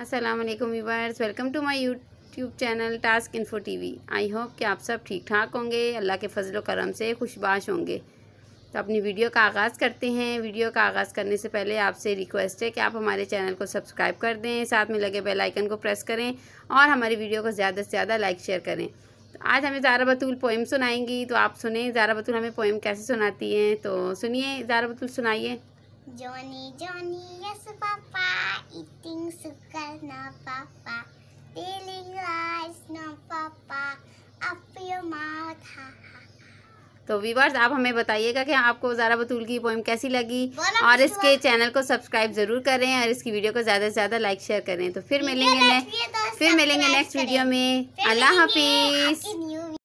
असलम वालेकुम welcome to my YouTube channel task info we I hope कि आप सब ठीक ठाक होंगे अल्लाह के फजल करम से खुशबाश होंगे तो अपनी वीडियो का आगाज़ करते हैं वीडियो का आगाज़ करने से पहले आपसे रिक्वेस्ट है कि आप हमारे चैनल को सब्सक्राइब कर दें साथ में लगे बेल आइकन को प्रेस करें और हमारी वीडियो को ज़्यादा से ज़्यादा लाइक शेयर करें तो आज हमें जारा बतूल पोइम सुनाएंगी तो आप सुने जारा बतूल हमें पोइम कैसे सुनाती हैं तो सुनिए जारा बतूल सुनाइए Johnny Johnny yes papa Feeling eyes, no papa, up your mouth, ha तो वीवर्स आप हमें बताइएगा कि आपको ज़ारा बतूल की पोइम कैसी लगी और इसके चैनल को सब्सक्राइब ज़रूर करें और इसकी वीडियो को ज़्यादा से ज़्यादा लाइक शेयर करें तो फिर मिलेंगे तो फिर मिलेंगे नेक्स्ट वीडियो में अल्लाह हाफिज़